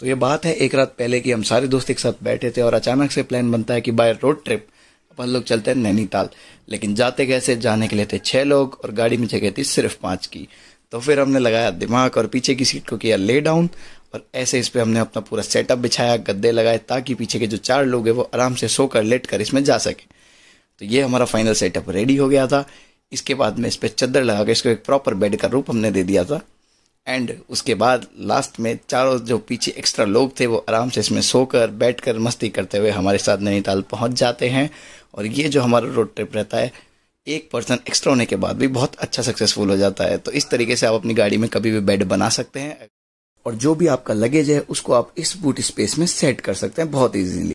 तो ये बात है एक रात पहले की हम सारे दोस्त एक साथ बैठे थे और अचानक से प्लान बनता है कि बाय रोड ट्रिप अपन लोग चलते हैं नैनीताल लेकिन जाते कैसे जाने के लिए थे छः लोग और गाड़ी में जगह थी सिर्फ पाँच की तो फिर हमने लगाया दिमाग और पीछे की सीट को किया ले डाउन और ऐसे इस पर हमने अपना पूरा सेटअप बिछाया गद्दे लगाए ताकि पीछे के जो चार लोग हैं वो आराम से सोकर लेट कर इसमें जा सके तो ये हमारा फाइनल सेटअप रेडी हो गया था इसके बाद में इस पर चद्दर लगा के इसको एक प्रॉपर बेड का रूप हमने दे दिया था एंड उसके बाद लास्ट में चारों जो पीछे एक्स्ट्रा लोग थे वो आराम से इसमें सोकर बैठकर मस्ती करते हुए हमारे साथ नैनीताल पहुंच जाते हैं और ये जो हमारा रोड ट्रिप रहता है एक पर्सन एक्स्ट्रा होने के बाद भी बहुत अच्छा सक्सेसफुल हो जाता है तो इस तरीके से आप अपनी गाड़ी में कभी भी बेड बना सकते हैं और जो भी आपका लगेज है उसको आप इस बूट स्पेस में सेट कर सकते हैं बहुत ईजीली